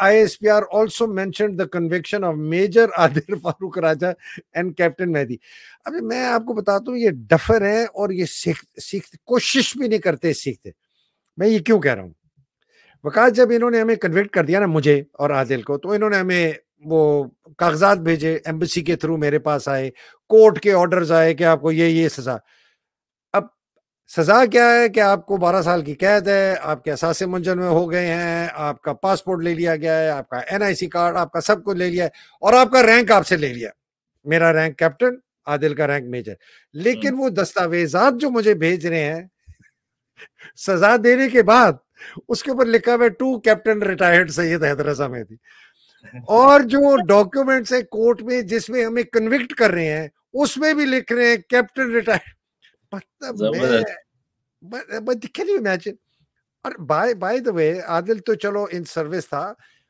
ISPR also mentioned the conviction of Major Adir Farooq Raja and Captain Mehdi. अबे मैं आपको बताता हूँ ये डफर हैं और ये सीख सीखते कोशिश भी नहीं करते सीखते मैं ये क्यों कह रहा हूँ वकास जब इन्होंने हमें कन्विक्ट कर दिया ना मुझे और आदिल को तो इन्होंने हमें वो कागजात भेजे एम्बेसी के थ्रू मेरे पास आए कोर्ट के ऑर्डर्स आए कि आपको ये ये सजा सजा क्या है कि आपको 12 साल की कैद है आपके असासे मंजन में हो गए हैं आपका पासपोर्ट ले लिया गया है आपका एनआईसी कार्ड आपका सब कुछ ले लिया है और आपका रैंक आपसे ले लिया मेरा रैंक कैप्टन आदिल का रैंक मेजर लेकिन हम्म। वो दस्तावेजात जो मुझे भेज रहे हैं सजा देने के बाद उसके ऊपर लिखा हुआ to captain retired Syed Haider में और जो डॉक्यूमेंट्स है कोर्ट में जिसमें हमें कन्विक्ट कर रहे हैं उसमें भी लिख रहे हैं captain retired But the but but can you imagine? Or by by the way, Adil to chalo in service tha,